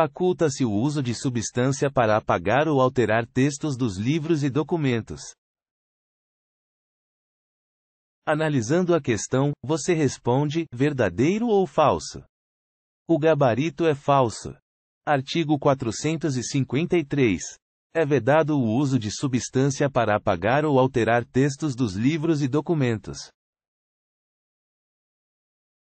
faculta-se o uso de substância para apagar ou alterar textos dos livros e documentos. Analisando a questão, você responde: verdadeiro ou falso? O gabarito é falso. Artigo 453. É vedado o uso de substância para apagar ou alterar textos dos livros e documentos.